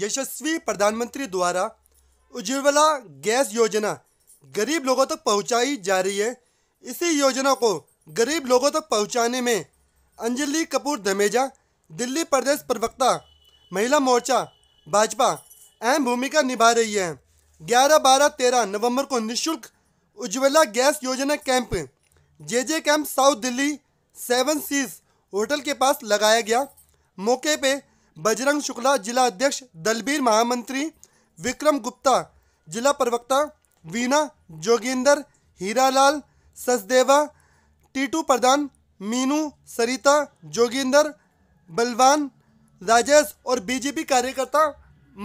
यशस्वी प्रधानमंत्री द्वारा उज्ज्वला गैस योजना गरीब लोगों तक पहुंचाई जा रही है इसी योजना को गरीब लोगों तक पहुंचाने में अंजलि कपूर धमेजा दिल्ली प्रदेश प्रवक्ता महिला मोर्चा भाजपा अहम भूमिका निभा रही है 11, 12, 13 नवंबर को निशुल्क उज्ज्वला गैस योजना camp J J camp South Delhi Seven Seas hotel के पास लगाया गया मौके पे बजरंग शुक्ला जिला अध्यक्ष दलबीर महामंत्री विक्रम गुप्ता जिला प्रवक्ता वीना जोगिंदर हीरालाल सचदेवा टीटू प्रधान मीनू सरिता जोगिंदर बलवान राजेश और बीजेपी कार्यकर्ता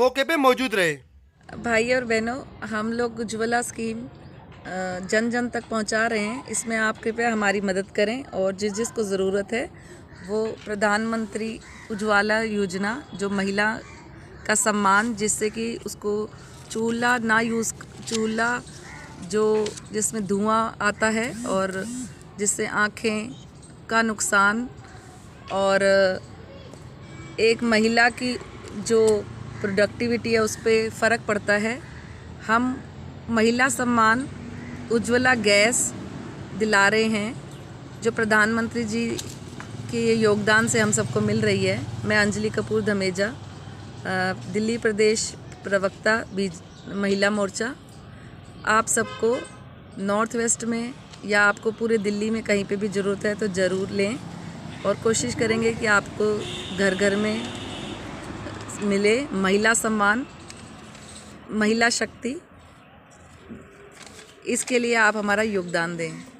मौके पे मौजूद रहे भाई और बहनों हम लोग उज्ज्वला स्कीम जन जन तक पहुंचा रहे हैं इसमें आप कृपया हमारी मदद करें और जिस जिसको ज़रूरत है वो प्रधानमंत्री उज्ज्वला योजना जो महिला का सम्मान जिससे कि उसको चूल्हा ना यूज़ चूल्हा जो जिसमें धुआं आता है और जिससे आँखें का नुकसान और एक महिला की जो प्रोडक्टिविटी है उस पर फ़र्क पड़ता है हम महिला सम्मान उज्ज्वला गैस दिला रहे हैं जो प्रधानमंत्री जी के ये योगदान से हम सबको मिल रही है मैं अंजलि कपूर धमेजा दिल्ली प्रदेश प्रवक्ता बीज महिला मोर्चा आप सबको नॉर्थ वेस्ट में या आपको पूरे दिल्ली में कहीं पे भी ज़रूरत है तो ज़रूर लें और कोशिश करेंगे कि आपको घर घर में मिले महिला सम्मान महिला शक्ति इसके लिए आप हमारा योगदान दें